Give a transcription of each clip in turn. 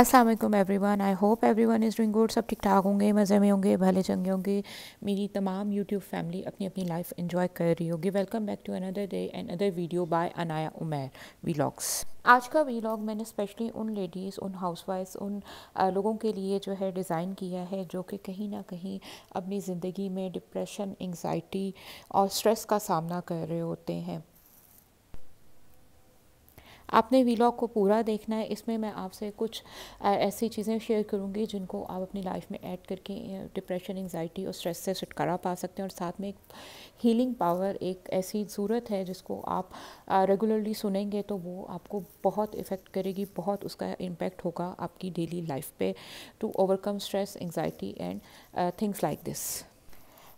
Aslam everyone I hope everyone is doing good सब ठीक ठाक होंगे मज़े में होंगे भले चंगे होंगे मेरी तमाम यूट्यूब फैमिली अपनी अपनी लाइफ इन्जॉय कर रही होगी welcome back to another day and other video by Anaya Umer vlogs आज का वीलॉग मैंने स्पेशली उन लेडीज़ उन हाउसवाइफ्स उन लोगों के लिए जो है डिज़ाइन किया है जो कि कहीं ना कहीं अपनी ज़िंदगी में डिप्रेशन एंग्जाइटी और स्ट्रेस का सामना कर रहे होते हैं आपने वीलॉग को पूरा देखना है इसमें मैं आपसे कुछ ऐसी चीज़ें शेयर करूँगी जिनको आप अपनी लाइफ में ऐड करके डिप्रेशन एंगजाइटी और स्ट्रेस से छुटकारा पा सकते हैं और साथ में एक हीलिंग पावर एक ऐसी ज़रूरत है जिसको आप रेगुलरली सुनेंगे तो वो आपको बहुत इफ़ेक्ट करेगी बहुत उसका इम्पेक्ट होगा आपकी डेली लाइफ पे to overcome stress anxiety and things like this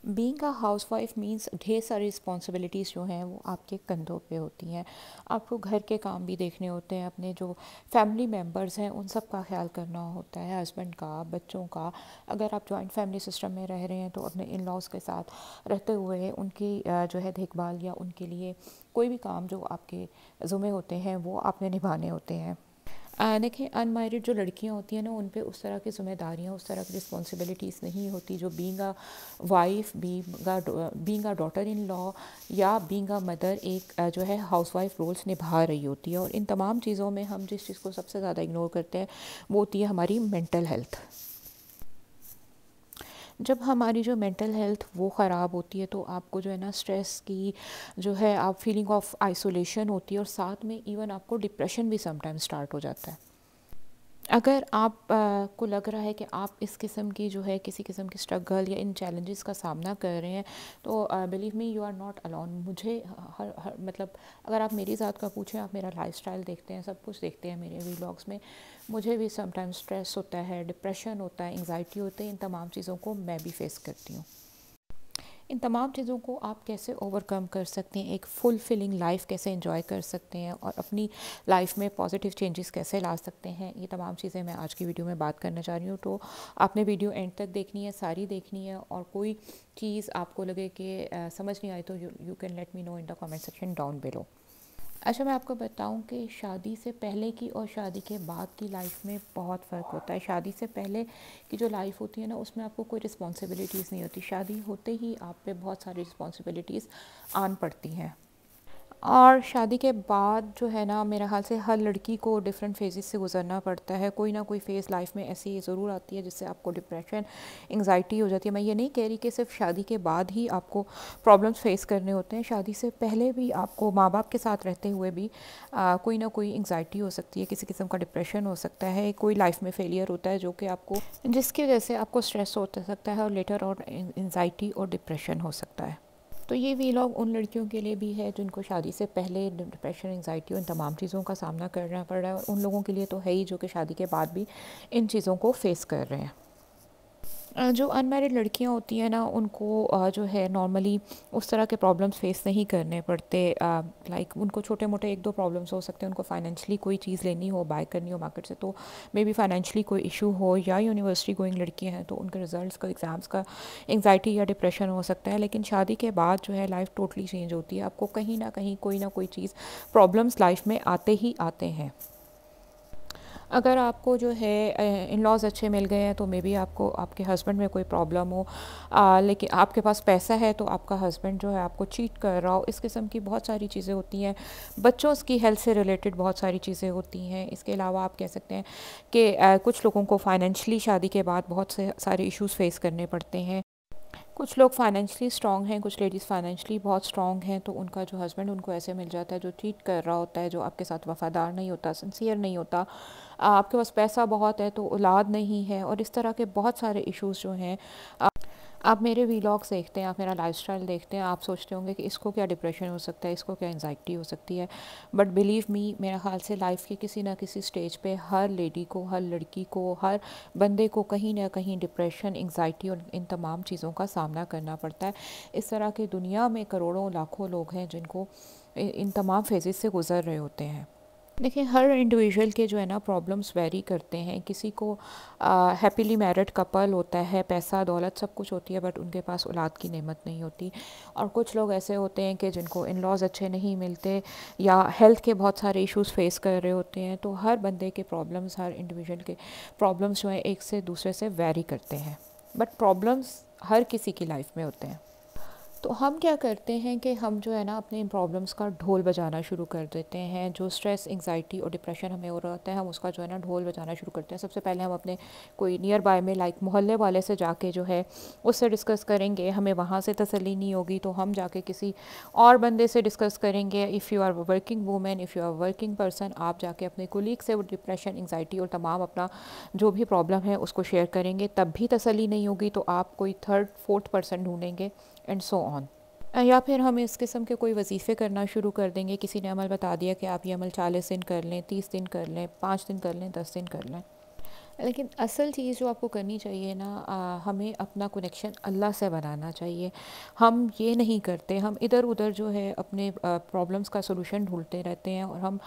being a housewife means ढेर सारी रिस्पॉन्सिबिलिटीज़ जो हैं वो आपके कंधों पे होती हैं आपको घर के काम भी देखने होते हैं अपने जो फैमिली मेम्बर्स हैं उन सब का ख्याल करना होता है हस्बैंड का बच्चों का अगर आप जॉइंट फैमिली सिस्टम में रह रहे हैं तो अपने इन लॉज के साथ रहते हुए उनकी जो है देखभाल या उनके लिए कोई भी काम जो आपके जुमे होते हैं वो आपने निभाने होते हैं देखें अनमेरिड जो लड़कियां होती हैं ना उन पे उस तरह की जिम्मेदारियां उस तरह की रिस्पॉन्सिबिलिटीज़ नहीं होती जो being a wife being being daughter in law या बींग आ मदर एक जो है हाउस वाइफ रोल्स निभा रही होती है और इन तमाम चीज़ों में हम जिस चीज़ को सबसे ज़्यादा इग्नोर करते हैं वो होती है हमारी मेंटल हेल्थ जब हमारी जो मेंटल हेल्थ वो ख़राब होती है तो आपको जो है ना स्ट्रेस की जो है आप फीलिंग ऑफ आइसोलेशन होती है और साथ में इवन आपको डिप्रेशन भी समटाइम स्टार्ट हो जाता है अगर आप आ, को लग रहा है कि आप इस किस्म की जो है किसी किस्म की स्ट्रगल या इन चैलेंजेस का सामना कर रहे हैं तो believe me you are not alone मुझे हर हर मतलब अगर आप मेरी ज़ात का पूछें आप मेरा लाइफ देखते हैं सब कुछ देखते हैं मेरे वीलॉग्स में मुझे भी समटाइम्स स्ट्रेस होता है डिप्रेशन होता है एंगजाइटी होती है इन तमाम चीज़ों को मैं भी फेस करती हूँ इन तमाम चीज़ों को आप कैसे ओवरकम कर सकते हैं एक फुलफिलिंग लाइफ कैसे इंजॉय कर सकते हैं और अपनी लाइफ में पॉजिटिव चेंजेस कैसे ला सकते हैं ये तमाम चीज़ें मैं आज की वीडियो में बात करना चाह रही हूँ तो आपने वीडियो एंड तक देखनी है सारी देखनी है और कोई चीज़ आपको लगे कि समझ नहीं आई तो you can let me know in the comment section down below अच्छा मैं आपको बताऊं कि शादी से पहले की और शादी के बाद की लाइफ में बहुत फ़र्क होता है शादी से पहले की जो लाइफ होती है ना उसमें आपको कोई रिस्पॉन्सिबिलिटीज़ नहीं होती शादी होते ही आप पे बहुत सारी रिस्पॉन्सिबिलिटीज़ आन पड़ती हैं और शादी के बाद जो है ना मेरे ख्याल से हर लड़की को डिफरेंट फेजेस से गुजरना पड़ता है कोई ना कोई फ़ेज़ लाइफ में ऐसी ज़रूर आती है जिससे आपको डिप्रेशन एंगजाइटी हो जाती है मैं ये नहीं कह रही कि सिर्फ शादी के बाद ही आपको प्रॉब्लम्स फेस करने होते हैं शादी से पहले भी आपको माँ बाप के साथ रहते हुए भी आ, कोई ना कोई एंगजाइटी हो सकती है किसी किस्म का डिप्रेशन हो सकता है कोई लाइफ में फेलियर होता है जो कि आपको जिसकी वजह से आपको स्ट्रेस हो सकता है और लेटर और एंगजाइटी और डिप्रेशन हो सकता है तो ये वीलॉग उन लड़कियों के लिए भी है जिनको शादी से पहले डिप्रेशन एंगजाइटी उन तमाम चीज़ों का सामना करना पड़ रहा है उन लोगों के लिए तो है ही जो कि शादी के बाद भी इन चीज़ों को फेस कर रहे हैं जो अनमेरिड लड़कियां होती हैं ना उनको जो है नॉर्मली उस तरह के प्रॉब्लम्स फेस नहीं करने पड़ते लाइक उनको छोटे मोटे एक दो प्रॉब्लम्स हो सकते हैं उनको फाइनेंशली कोई चीज़ लेनी हो बाय करनी हो मार्केट से तो मे बी फाइनेंशली कोई इशू हो या यूनिवर्सिटी गोइंग लड़कियाँ हैं तो उनके रिज़ल्ट का एग्ज़ाम्स का एंगजाइटी या डिप्रेशन हो सकता है लेकिन शादी के बाद जो है लाइफ टोटली चेंज होती है आपको कहीं ना कहीं कोई ना कोई चीज़ प्रॉब्लम्स लाइफ में आते ही आते हैं अगर आपको जो है इन लॉज अच्छे मिल गए हैं तो मे बी आपको आपके हस्बैंड में कोई प्रॉब्लम हो आ, लेकिन आपके पास पैसा है तो आपका हस्बैंड जो है आपको चीट कर रहा हो इस किस्म की बहुत सारी चीज़ें होती हैं बच्चों की हेल्थ से रिलेटेड बहुत सारी चीज़ें होती हैं इसके अलावा आप कह सकते हैं कि कुछ लोगों को फाइनेंशली शादी के बाद बहुत से सारे इश्यूज़ फेस करने पड़ते हैं कुछ लोग फाइनेंशली स्ट्रॉन्ग हैं कुछ लेडीज़ फाइनेंशली बहुत स्ट्रांग हैं तो उनका जो हस्बैंड उनको ऐसे मिल जाता है जो चीट कर रहा होता है जो आपके साथ वफ़ादार नहीं होता सिंसियर नहीं होता आपके पास पैसा बहुत है तो औलाद नहीं है और इस तरह के बहुत सारे इश्यूज़ जो हैं आप मेरे वीलॉग्स देखते हैं आप मेरा लाइफस्टाइल देखते हैं आप सोचते होंगे कि इसको क्या डिप्रेशन हो सकता है इसको क्या एनजाइटी हो सकती है बट बिलीव मी मेरे ख्याल से लाइफ के किसी ना किसी स्टेज पे हर लेडी को हर लड़की को हर बंदे को कहीं ना कहीं डिप्रेशन एंगजाइटी और इन तमाम चीज़ों का सामना करना पड़ता है इस तरह की दुनिया में करोड़ों लाखों लोग हैं जिनको इन तमाम फेजेस से गुज़र रहे होते हैं देखिए हर इंडिविजुअल के जो है ना प्रॉब्लम्स वेरी करते हैं किसी को हैप्पीली मैरिड कपल होता है पैसा दौलत सब कुछ होती है बट उनके पास औलाद की नेमत नहीं होती और कुछ लोग ऐसे होते हैं कि जिनको इन लॉज अच्छे नहीं मिलते या हेल्थ के बहुत सारे इश्यूज फेस कर रहे होते हैं तो हर बंदे के प्रॉब्लम्स हर इंडिविजुअल के प्रॉब्लम्स जो हैं एक से दूसरे से वेरी करते हैं बट प्रॉब्लम्स हर किसी की लाइफ में होते हैं तो हम क्या करते हैं कि हम जो है ना अपने इन प्रॉब्लम्स का ढोल बजाना शुरू कर देते हैं जो स्ट्रेस एंगजाइटी और डिप्रेशन हमें हो रहा होता है हम उसका जो है ना ढोल बजाना शुरू करते हैं सबसे पहले हम अपने कोई नियर बाय में लाइक मोहल्ले वाले से जाके जो है उससे डिस्कस करेंगे हमें वहाँ से तसली नहीं होगी तो हम जाके किसी और बंदे से डिस्कस करेंगे if you are working women if you are working person आप जाके अपने कोलीग से वो डिप्रेशन एंगजाइटी और तमाम अपना जो भी प्रॉब्लम है उसको शेयर करेंगे तब भी तसली नहीं होगी तो आप कोई थर्ड फोर्थ पर्सन ढूंढेंगे एंड सो ऑन या फिर हम इस किस्म के कोई वजीफ़े करना शुरू कर देंगे किसी ने अमल बता दिया कि आप ये अमल चालीस दिन कर लें तीस दिन कर लें पाँच दिन कर लें दस दिन कर लें लेकिन असल चीज़ जो आपको करनी चाहिए ना आ, हमें अपना कनेक्शन अल्लाह से बनाना चाहिए हम ये नहीं करते हम इधर उधर जो है अपने प्रॉब्लम्स का सलूशन ढूंढते रहते हैं और हम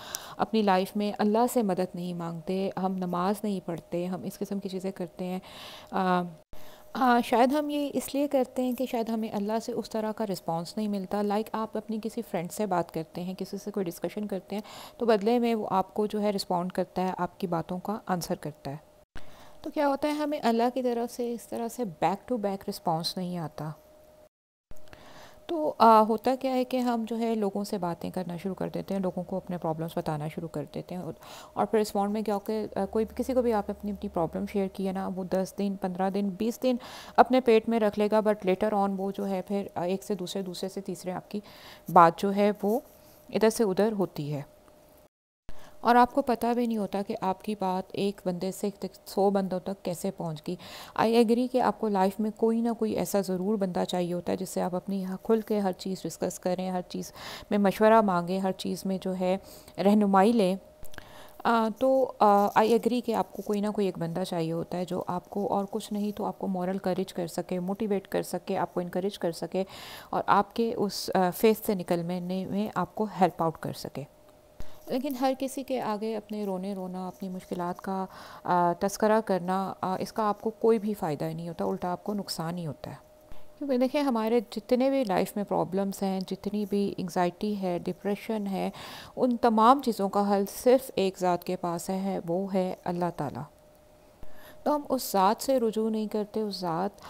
अपनी लाइफ में अल्लाह से मदद नहीं मांगते हम नमाज़ नहीं पढ़ते हम इस किस्म की चीज़ें करते हैं आ, शायद हम ये इसलिए करते हैं कि शायद हमें अल्लाह से उस तरह का रिस्पांस नहीं मिलता लाइक आप अपनी किसी फ्रेंड से बात करते हैं किसी से कोई डिस्कशन करते हैं तो बदले में वो आपको जो है रिस्पॉन्ड करता है आपकी बातों का आंसर करता है तो क्या होता है हमें अल्लाह की तरफ से इस तरह से बैक टू बैक रिस्पॉन्स नहीं आता तो आ, होता क्या है कि हम जो है लोगों से बातें करना शुरू कर देते हैं लोगों को अपने प्रॉब्लम्स बताना शुरू कर देते हैं और, और फिर रिस्पॉन्ड में क्या होकर कोई भी किसी को भी आप अपनी अपनी प्रॉब्लम शेयर की है ना वो दस दिन पंद्रह दिन बीस दिन अपने पेट में रख लेगा बट लेटर ऑन वो जो है फिर एक से दूसरे दूसरे से तीसरे आपकी बात जो है वो इधर से उधर होती है और आपको पता भी नहीं होता कि आपकी बात एक बंदे से सौ बंदों तक कैसे पहुंच गई आई एग्री कि आपको लाइफ में कोई ना कोई ऐसा ज़रूर बंदा चाहिए होता है जिससे आप अपनी खुल के हर चीज़ डिस्कस करें हर चीज़ में मशवरा मांगें हर चीज़ में जो है रहनुमाई लें आ, तो आई एग्री कि आपको कोई ना कोई एक बंदा चाहिए होता है जो आपको और कुछ नहीं तो आपको मॉरल करेज कर सके मोटिवेट कर सके आपको इनक्रेज कर सके और आपके उस फेस से निकलने में आपको हेल्प आउट कर सके लेकिन हर किसी के आगे अपने रोने रोना अपनी मुश्किल का तस्करा करना इसका आपको कोई भी फ़ायदा नहीं होता उल्टा आपको नुकसान ही होता है क्योंकि देखिए हमारे जितने भी लाइफ में प्रॉब्लम्स हैं जितनी भी एंग्जाइटी है डिप्रेशन है उन तमाम चीज़ों का हल सिर्फ़ एक ज़ात के पास है वो है अल्लाह ताला तो हम उस ज़ात से रुजू नहीं करते उस ज़ात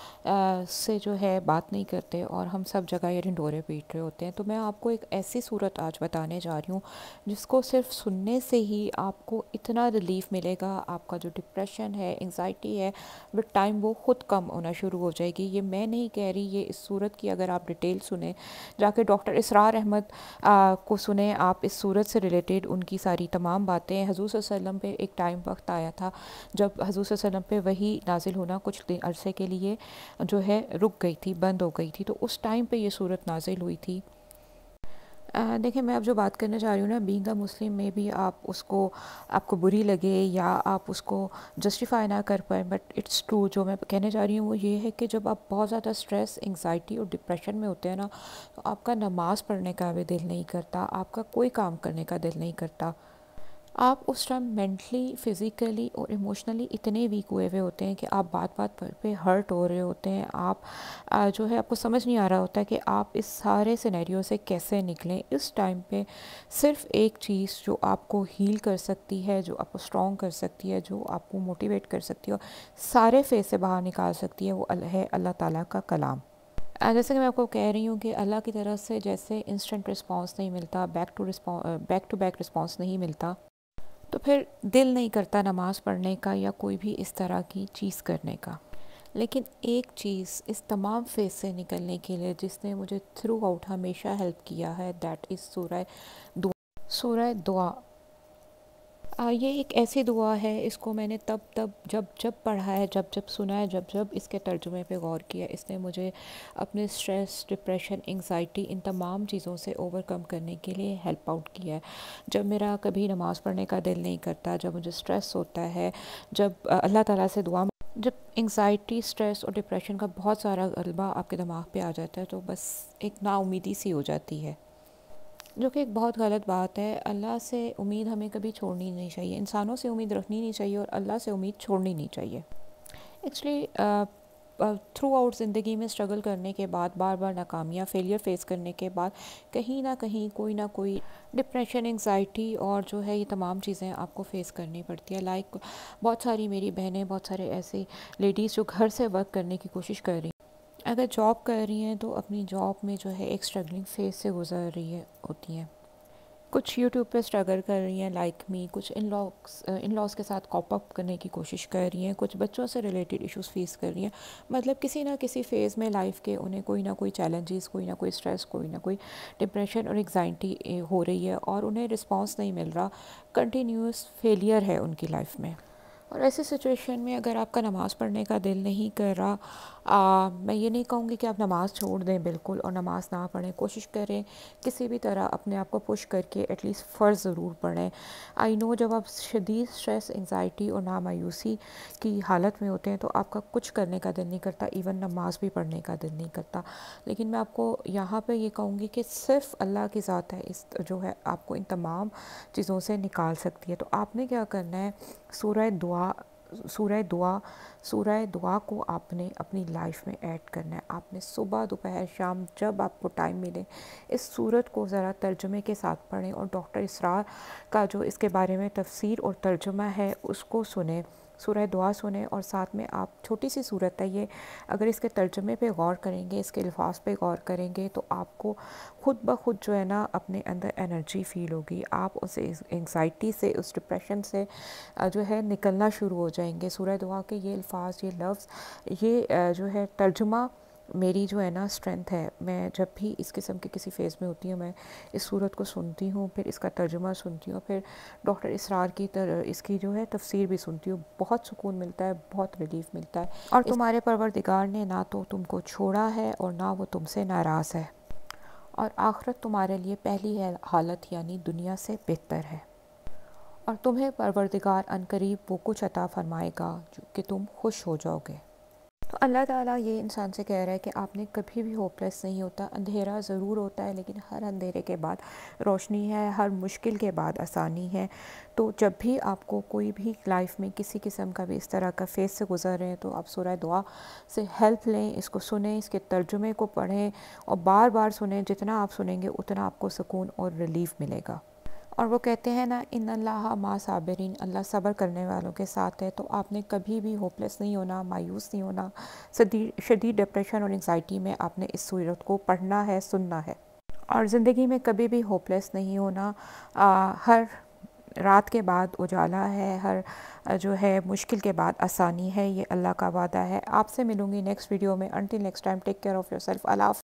से जो है बात नहीं करते और हम सब जगह ये ढिंडोरे पीट रहे होते हैं तो मैं आपको एक ऐसी सूरत आज बताने जा रही हूँ जिसको सिर्फ सुनने से ही आपको इतना रिलीफ मिलेगा आपका जो डिप्रेशन है एंगजाइटी है विद टाइम वो ख़ुद कम होना शुरू हो जाएगी ये मैं नहीं कह रही ये इस सूरत की अगर आप डिटेल सुने जाके डॉक्टर इसरार अहमद को सुने आप इस सूरत से रिलेटेड उनकी सारी तमाम बातें हजूर वसम पर एक टाइम वक्त आया था जब हजूर वसम पे वही नाजिल होना कुछ दिन अरसे के लिए जो है रुक गई थी बंद हो गई थी तो उस टाइम पे ये सूरत नाजिल हुई थी देखिए मैं अब जो बात करने जा रही हूँ ना बींग मुस्लिम में भी आप उसको आपको बुरी लगे या आप उसको जस्टिफाई ना कर पाए बट इट्स ट्रू जो मैं कहने जा रही हूँ वो ये है कि जब आप बहुत ज़्यादा स्ट्रेस एंगजाइटी और डिप्रेशन में होते हैं ना तो आपका नमाज़ पढ़ने का भी दिल नहीं करता आपका कोई काम करने का दिल नहीं करता आप उस टाइम मेंटली फ़िज़िकली और इमोशनली इतने वीक हुए हुए होते हैं कि आप बात बात पर पे हर्ट हो रहे होते हैं आप जो है आपको समझ नहीं आ रहा होता कि आप इस सारे सिनेरियो से कैसे निकलें इस टाइम पे सिर्फ एक चीज़ जो आपको हील कर सकती है जो आपको स्ट्रॉन्ग कर सकती है जो आपको मोटिवेट कर सकती है और सारे फेज से बाहर निकाल सकती है वो है अल्लाह ताली का कलाम जैसे कि मैं आपको कह रही हूँ कि अल्लाह की तरफ से जैसे इंस्टेंट रिस्पांस नहीं मिलता back to response back to back response नहीं मिलता तो फिर दिल नहीं करता नमाज़ पढ़ने का या कोई भी इस तरह की चीज़ करने का लेकिन एक चीज़ इस तमाम फेज से निकलने के लिए जिसने मुझे थ्रू आउट हमेशा हेल्प किया है दैट इज़ सूरह दुआ सूरह दुआ ये एक ऐसी दुआ है इसको मैंने तब तब जब जब पढ़ा है जब जब सुना है जब जब इसके तर्जुमे पे गौर किया इसने मुझे अपने स्ट्रेस डिप्रेशन एंग्जाइटी इन तमाम चीज़ों से ओवरकम करने के लिए हेल्प आउट किया है जब मेरा कभी नमाज़ पढ़ने का दिल नहीं करता जब मुझे स्ट्रेस होता है जब अल्लाह ताला से दुआ जब एंगजाइटी स्ट्रेस और डिप्रेशन का बहुत सारा गलबा आपके दिमाग पर आ जाता है तो बस एक नाउमीदी सी हो जाती है जो कि एक बहुत गलत बात है अल्लाह से उम्मीद हमें कभी छोड़नी नहीं चाहिए इंसानों से उम्मीद रखनी नहीं चाहिए और अल्लाह से उम्मीद छोड़नी नहीं चाहिए एक्चुअली थ्रू आउट ज़िंदगी में स्ट्रगल करने के बाद बार बार नाकामियाँ फेलियर फेस करने के बाद कहीं ना कहीं कोई ना कोई डिप्रेशन एंगजाइटी और जो है ये तमाम चीज़ें आपको फेस करनी पड़ती है लाइक like, बहुत सारी मेरी बहनें बहुत सारे ऐसे लेडीज़ जो घर से वर्क करने की कोशिश कर रही अगर जॉब कर रही हैं तो अपनी जॉब में जो है एक स्ट्रगलिंग फेज से गुजर रही है होती हैं कुछ यूट्यूब पे स्ट्रगल कर रही हैं लाइक मी कुछ इन लॉक्स इन लॉस के साथ कॉप अप करने की कोशिश कर रही हैं कुछ बच्चों से रिलेटेड इश्यूज फेस कर रही हैं मतलब किसी ना किसी फेज़ में लाइफ के उन्हें कोई ना कोई चैलेंजेस कोई ना कोई स्ट्रेस कोई ना कोई डिप्रेशन और एग्जाइटी हो रही है और उन्हें रिस्पॉन्स नहीं मिल रहा कंटिन्यूस फेलियर है उनकी लाइफ में और ऐसे सिचुएशन में अगर आपका नमाज़ पढ़ने का दिल नहीं कर रहा आ, मैं ये नहीं कहूँगी कि आप नमाज़ छोड़ दें बिल्कुल और नमाज़ ना पढ़ें कोशिश करें किसी भी तरह अपने आप को पुश करके एटलीस्ट फ़र्ज़ ज़रूर पढ़ें आई नो जब आप शदीद स्ट्रेस एंगजाइटी और नामायूसी की हालत में होते हैं तो आपका कुछ करने का दिल नहीं करता इवन नमाज भी पढ़ने का दिल नहीं करता लेकिन मैं आपको यहाँ पर यह कहूँगी कि सिर्फ अल्लाह की ज़ात है इस जो है आपको इन तमाम चीज़ों से निकाल सकती है तो आपने क्या करना है सूर्य दुआ दुआ सूरह दुआ सूरह दुआ को आपने अपनी लाइफ में ऐड करना है आपने सुबह दोपहर शाम जब आपको टाइम मिले इस सूरत को ज़रा तर्जुमे के साथ पढ़ें और डॉक्टर इसरार का जो इसके बारे में तफसीर और तर्जुमा है उसको सुने सूरह दुआ सुने और साथ में आप छोटी सी सूरत है ये अगर इसके तर्जमे पे गौर करेंगे इसके अल्फाज पे गौर करेंगे तो आपको ख़ुद ब खुद जो है ना अपने अंदर एनर्जी फील होगी आप उस एंगजाइटी से उस डिप्रेशन से जो है निकलना शुरू हो जाएंगे सूरह दुआ के ये अल्फाज ये लफ्ज़ ये जो है तर्जुमा मेरी जो है ना स्ट्रेंथ है मैं जब भी इस किस्म के किसी फेज़ में होती हूँ मैं इस सूरत को सुनती हूँ फिर इसका तर्जुमा सुनती हूँ फिर डॉक्टर इसरार की तर, इसकी जो है तफसीर भी सुनती हूँ बहुत सुकून मिलता है बहुत रिलीफ मिलता है और तुम्हारे परवरदिगार ने ना तो तुमको छोड़ा है और ना वो तुमसे नाराज़ है और आखरत तुम्हारे लिए पहली है हालत यानी दुनिया से बेहतर है और तुम्हें परवरदिगार अनकरीब वो कुछ अता फरमाएगा कि तुम खुश हो जाओगे तो अल्लाह ताला ये इंसान से कह रहा है कि आपने कभी भी होपलेस नहीं होता अंधेरा ज़रूर होता है लेकिन हर अंधेरे के बाद रोशनी है हर मुश्किल के बाद आसानी है तो जब भी आपको कोई भी लाइफ में किसी किस्म का भी इस तरह का फेस से गुजर रहे हैं तो आप सुरह दुआ से हेल्प लें इसको सुने इसके तर्जुमे को पढ़ें और बार बार सुने जितना आप सुनेंगे उतना आपको सुकून और रिलीफ मिलेगा और वो कहते हैं ना इन अल्लाह माँ साबरीन अल्लाह सब्र करने वालों के साथ है तो आपने कभी भी होपलेस नहीं होना मायूस नहीं होना शदीद डिप्रेशन और एंगजाइटी में आपने इस सूरत को पढ़ना है सुनना है और ज़िंदगी में कभी भी होपलेस नहीं होना आ, हर रात के बाद उजाला है हर जो है मुश्किल के बाद आसानी है ये अल्लाह का वादा है आपसे मिलूँगी नेक्स्ट वीडियो में until next time take care of yourself अलाफ़